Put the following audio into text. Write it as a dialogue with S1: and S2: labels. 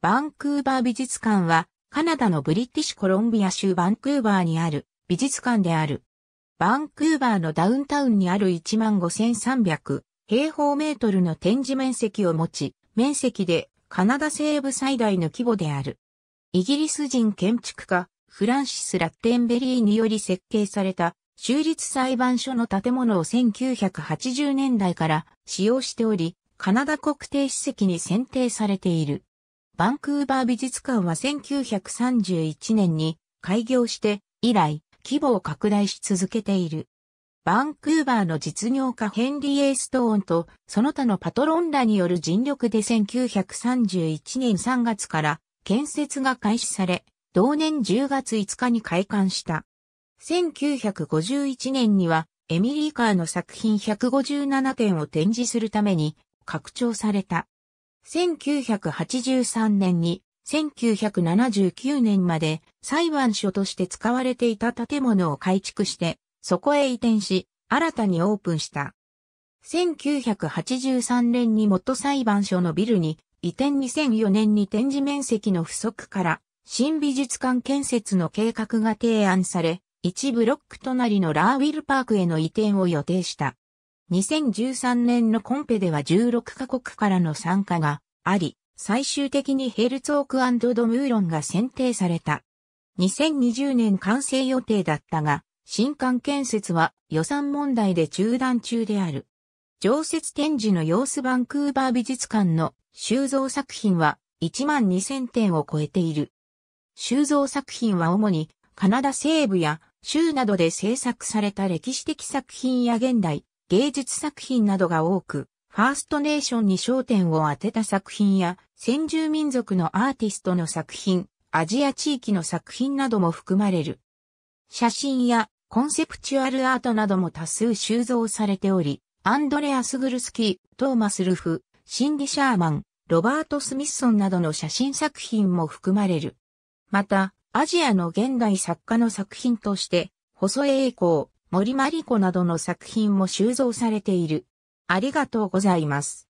S1: バンクーバー美術館は、カナダのブリティッシュコロンビア州バンクーバーにある美術館である。バンクーバーのダウンタウンにある15,300平方メートルの展示面積を持ち、面積でカナダ西部最大の規模である。イギリス人建築家、フランシス・ラッテンベリーにより設計された州立裁判所の建物を1980年代から使用しており、カナダ国定史跡に選定されている。バンクーバー美術館は1931年に開業して以来規模を拡大し続けている。バンクーバーの実業家ヘンリー・エーストーンとその他のパトロンらによる尽力で1931年3月から建設が開始され、同年10月5日に開館した。1951年にはエミリー・カーの作品157点を展示するために拡張された。1983年に1979年まで裁判所として使われていた建物を改築して、そこへ移転し、新たにオープンした。1983年に元裁判所のビルに移転2004年に展示面積の不足から新美術館建設の計画が提案され、一ブロック隣のラーウィルパークへの移転を予定した。2013年のコンペでは16カ国からの参加があり、最終的にヘルツォークドムーロンが選定された。2020年完成予定だったが、新館建設は予算問題で中断中である。常設展示の様子バンクーバー美術館の収蔵作品は1万2000点を超えている。収蔵作品は主にカナダ西部や州などで制作された歴史的作品や現代、芸術作品などが多く、ファーストネーションに焦点を当てた作品や、先住民族のアーティストの作品、アジア地域の作品なども含まれる。写真やコンセプチュアルアートなども多数収蔵されており、アンドレアス・グルスキー、トーマス・ルフ、シンディ・シャーマン、ロバート・スミッソンなどの写真作品も含まれる。また、アジアの現代作家の作品として、細江栄光、森真理子などの作品も収蔵されている。ありがとうございます。